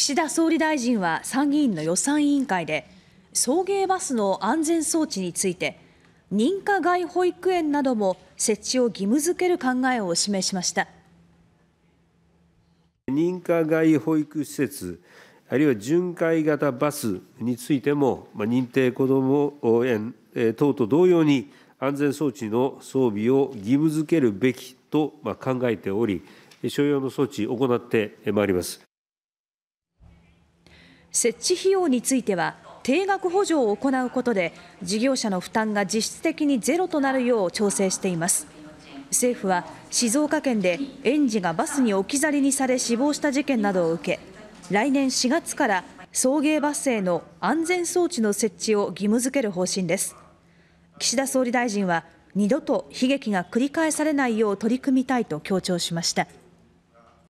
岸田総理大臣は参議院の予算委員会で送迎バスの安全装置について認可外保育園なども設置を義務付ける考えを示しました認可外保育施設あるいは巡回型バスについても認定こども園等と同様に安全装置の装備を義務付けるべきと考えており所要の措置行ってまいります。設置費用については定額補助を行うことで事業者の負担が実質的にゼロとなるよう調整しています政府は静岡県で園児がバスに置き去りにされ死亡した事件などを受け来年4月から送迎バスへの安全装置の設置を義務付ける方針です岸田総理大臣は二度と悲劇が繰り返されないよう取り組みたいと強調しました。